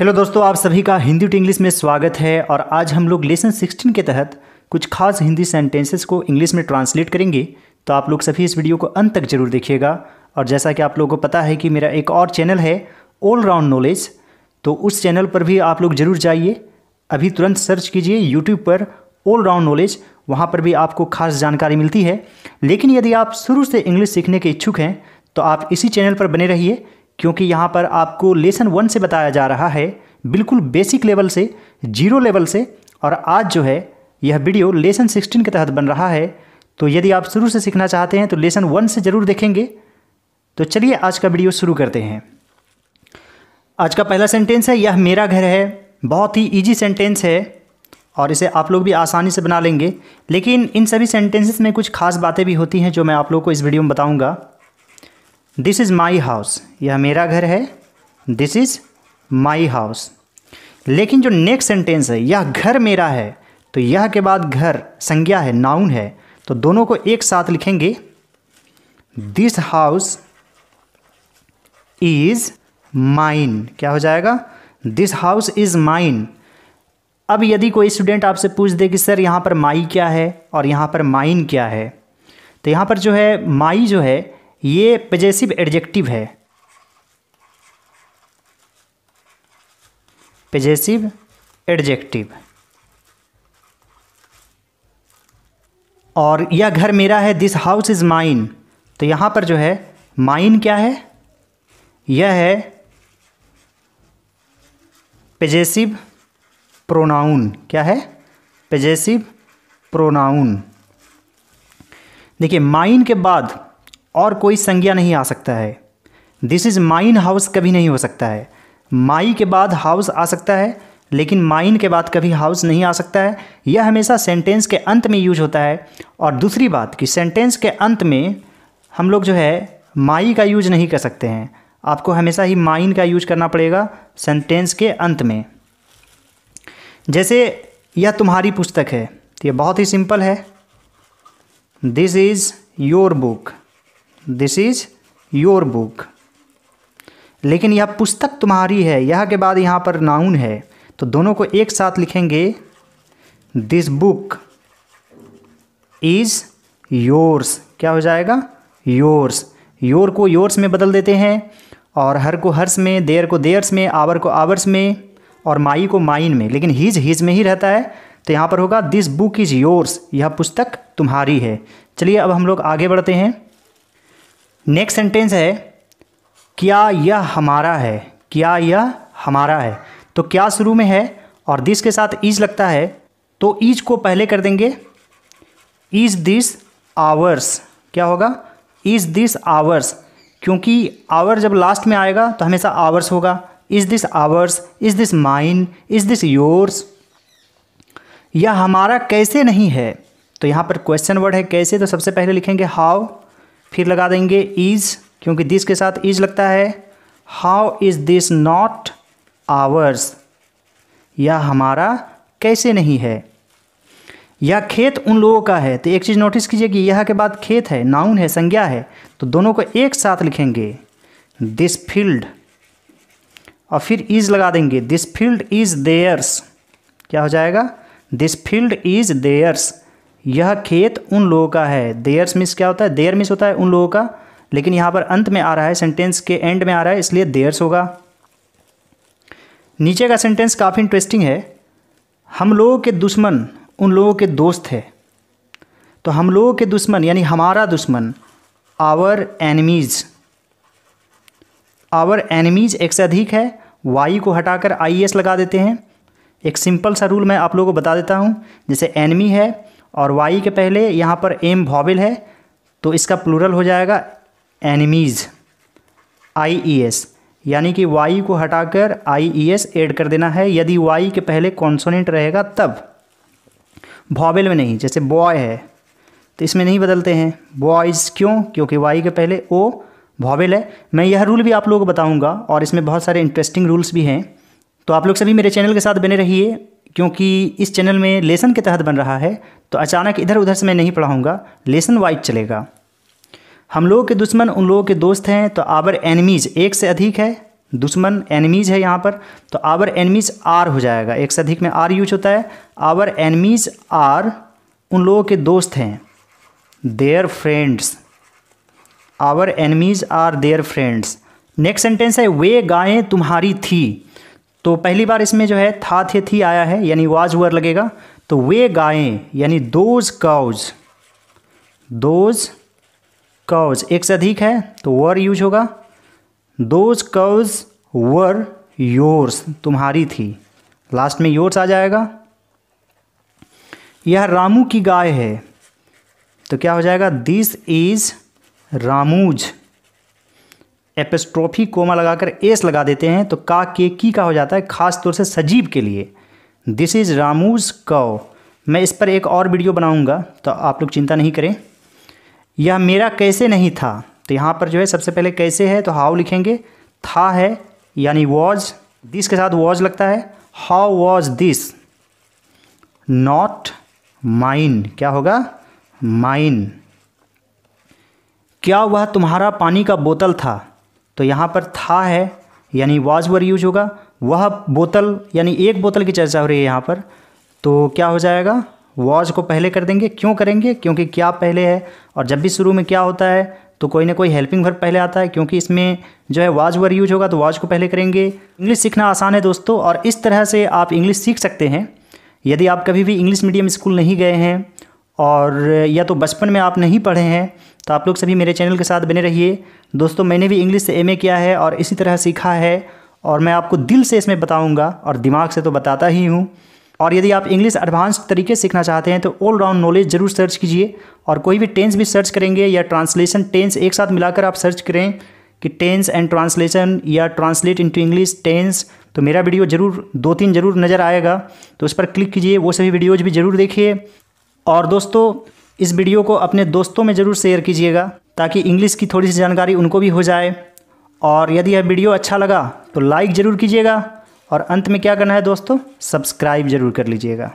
hello दोस्तों आप सभी का हिंदी टू इंग्लिश में स्वागत है और आज हम लोग लेसन 16 के तहत कुछ खास हिंदी सेंटेंसेस को इंग्लिश में ट्रांसलेट करेंगे तो आप लोग सभी इस वीडियो को अंत तक जरूर देखिएगा और जैसा कि आप लोगों को पता है कि मेरा एक और चैनल है ऑल राउंड नॉलेज तो उस चैनल पर भी आप लोग जरूर जाइए अभी तुरंत सर्च कीजिए यूट्यूब पर ऑल राउंड नॉलेज वहाँ पर भी आपको खास जानकारी मिलती है लेकिन यदि आप शुरू से इंग्लिश सीखने के इच्छुक हैं तो आप इसी चैनल पर बने रहिए क्योंकि यहाँ पर आपको लेसन वन से बताया जा रहा है बिल्कुल बेसिक लेवल से जीरो लेवल से और आज जो है यह वीडियो लेसन सिक्सटीन के तहत बन रहा है तो यदि आप शुरू से सीखना चाहते हैं तो लेसन वन से ज़रूर देखेंगे तो चलिए आज का वीडियो शुरू करते हैं आज का पहला सेंटेंस है यह मेरा घर है बहुत ही ईजी सेंटेंस है और इसे आप लोग भी आसानी से बना लेंगे लेकिन इन सभी सेंटेंसेस में कुछ खास बातें भी होती हैं जो मैं आप लोग को इस वीडियो में बताऊंगा दिस इज़ माई हाउस यह मेरा घर है दिस इज़ माई हाउस लेकिन जो नेक्स्ट सेंटेंस है यह घर मेरा है तो यह के बाद घर संज्ञा है नाउन है तो दोनों को एक साथ लिखेंगे दिस हाउस इज़ माइन क्या हो जाएगा दिस हाउस इज़ माइन अब यदि कोई स्टूडेंट आपसे पूछ दे कि सर यहाँ पर माई क्या है और यहाँ पर माइन क्या है तो यहाँ पर जो है माई जो है ये पजेसिव एडजेक्टिव है पजेसिव एडजेक्टिव और यह घर मेरा है दिस हाउस इज़ माइन तो यहां पर जो है माइन क्या है यह है पेजेसिव प्रोनाउन क्या है पेजेसिव प्रोनाउन देखिए माइन के बाद और कोई संज्ञा नहीं आ सकता है दिस इज़ माइन हाउस कभी नहीं हो सकता है माई के बाद हाउस आ सकता है लेकिन माइन के बाद कभी हाउस नहीं आ सकता है यह हमेशा सेंटेंस के अंत में यूज होता है और दूसरी बात कि सेंटेंस के अंत में हम लोग जो है माई का यूज नहीं कर सकते हैं आपको हमेशा ही माइन का यूज करना पड़ेगा सेंटेंस के अंत में जैसे यह तुम्हारी पुस्तक है तो यह बहुत ही सिंपल है this is your book this is your book लेकिन यह पुस्तक तुम्हारी है यह के बाद यहाँ पर नाउन है तो दोनों को एक साथ लिखेंगे दिस बुक इज योर्स क्या हो जाएगा योर्स योर को योर्स में बदल देते हैं और हर को हर्स में देर को देयर्स में आवर को आवर्स में और माई को माइन में लेकिन हीज हीज में ही रहता है तो यहाँ पर होगा दिस बुक इज़ योर्स यह पुस्तक तुम्हारी है चलिए अब हम लोग आगे बढ़ते हैं नेक्स्ट सेंटेंस है क्या यह हमारा है क्या यह हमारा है तो क्या शुरू में है और दिस के साथ ईज लगता है तो ईज को पहले कर देंगे इज दिस आवर्स क्या होगा इज दिस आवर्स क्योंकि आवर जब लास्ट में आएगा तो हमेशा आवर्स होगा is this ours is this mine is this yours यह हमारा कैसे नहीं है तो यहाँ पर क्वेश्चन वर्ड है कैसे तो सबसे पहले लिखेंगे हाउ फिर लगा देंगे इज क्योंकि दिस के साथ इज लगता है how is this not ours यह हमारा कैसे नहीं है यह खेत उन लोगों का है तो एक चीज़ नोटिस कीजिए कि यह के बाद खेत है नाउन है संज्ञा है तो दोनों को एक साथ लिखेंगे दिस फील्ड और फिर इज लगा देंगे दिस फील्ड इज देयर्स क्या हो जाएगा दिस फील्ड इज देयर्स यह खेत उन लोगों का है देयर्स मिस क्या होता है देयर मिस होता है उन लोगों का लेकिन यहाँ पर अंत में आ रहा है सेंटेंस के एंड में आ रहा है इसलिए देयर्स होगा नीचे का सेंटेंस काफ़ी इंटरेस्टिंग है हम लोगों के दुश्मन उन लोगों के दोस्त है तो हम लोगों के दुश्मन यानी हमारा दुश्मन आवर एनिमीज़ आवर एनिमीज़ एक से अधिक है वाई को हटाकर आई एस लगा देते हैं एक सिंपल सा रूल मैं आप लोगों को बता देता हूँ जैसे एनिमी है और वाई के पहले यहाँ पर एम भॉबिल है तो इसका प्लूरल हो जाएगा एनिमीज़ आई ई एस यानी कि वाई को हटाकर आई ई एस एड कर देना है यदि वाई के पहले कॉन्सोनेंट रहेगा तब भॉबिल में नहीं जैसे बॉय है तो इसमें नहीं बदलते हैं बॉयज़ क्यों क्योंकि वाई के पहले ओ भॉबिल है मैं यह रूल भी आप लोगों को बताऊंगा और इसमें बहुत सारे इंटरेस्टिंग रूल्स भी हैं तो आप लोग सभी मेरे चैनल के साथ बने रहिए क्योंकि इस चैनल में लेसन के तहत बन रहा है तो अचानक इधर उधर से मैं नहीं पढ़ाऊँगा लेसन वाइज चलेगा हम लोगों के दुश्मन उन लोगों के दोस्त हैं तो आवर एनिमीज एक से अधिक है दुश्मन एनिमीज है यहाँ पर तो आवर एनिमीज आर हो जाएगा एक से अधिक में आर यूज होता है आवर एनिमीज आर उन लोगों के दोस्त हैं their friends our enemies are their friends next sentence है वे गायें तुम्हारी थी तो पहली बार इसमें जो है था थे थी आया है यानी वाज वर लगेगा तो वे गायें यानी दोज काउज दोज काउज एक से अधिक है तो वर यूज होगा दोज काउज वर योर्स तुम्हारी थी लास्ट में योर्स आ जाएगा यह रामू की गाय है तो क्या हो जाएगा this is Ramu's apostrophe comma लगाकर एस लगा देते हैं तो का के की का हो जाता है खास तौर से सजीव के लिए दिस इज़ रामूज कौ मैं इस पर एक और वीडियो बनाऊंगा तो आप लोग चिंता नहीं करें यह मेरा कैसे नहीं था तो यहाँ पर जो है सबसे पहले कैसे है तो हाउ लिखेंगे था है यानी वॉज दिस के साथ वॉज लगता है how was this not mine क्या होगा माइन क्या वह तुम्हारा पानी का बोतल था तो यहाँ पर था है यानी वाज वर यूज होगा वह बोतल यानी एक बोतल की चर्चा हो रही है यहाँ पर तो क्या हो जाएगा वॉज को पहले कर देंगे क्यों करेंगे क्योंकि क्या पहले है और जब भी शुरू में क्या होता है तो कोई ना कोई हेल्पिंग वर्ब पहले आता है क्योंकि इसमें जो है वाज वर यूज होगा तो वाज को पहले करेंगे इंग्लिश सीखना आसान है दोस्तों और इस तरह से आप इंग्लिश सीख सकते हैं यदि आप कभी भी इंग्लिश मीडियम स्कूल नहीं गए हैं और या तो बचपन में आप नहीं पढ़े हैं तो आप लोग सभी मेरे चैनल के साथ बने रहिए दोस्तों मैंने भी इंग्लिश से ए किया है और इसी तरह सीखा है और मैं आपको दिल से इसमें बताऊंगा और दिमाग से तो बताता ही हूँ और यदि आप इंग्लिश एडवांस तरीके सीखना चाहते हैं तो ऑल राउंड नॉलेज जरूर सर्च कीजिए और कोई भी टेंस भी सर्च करेंगे या ट्रांसलेशन टेंस एक साथ मिलाकर आप सर्च करें कि टेंस एंड ट्रांसलेशन या ट्रांसलेट इनटू इंग्लिश टेंस तो मेरा वीडियो जरूर दो तीन जरूर नज़र आएगा तो उस पर क्लिक कीजिए वो सभी वीडियोज़ भी जरूर देखिए और दोस्तों इस वीडियो को अपने दोस्तों में ज़रूर शेयर कीजिएगा ताकि इंग्लिश की थोड़ी सी जानकारी उनको भी हो जाए और यदि यह वीडियो अच्छा लगा तो लाइक ज़रूर कीजिएगा और अंत में क्या करना है दोस्तों सब्सक्राइब ज़रूर कर लीजिएगा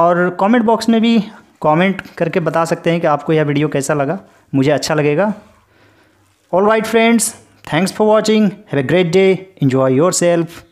और कमेंट बॉक्स में भी कमेंट करके बता सकते हैं कि आपको यह वीडियो कैसा लगा मुझे अच्छा लगेगा all right friends thanks for watching have a great day enjoy your self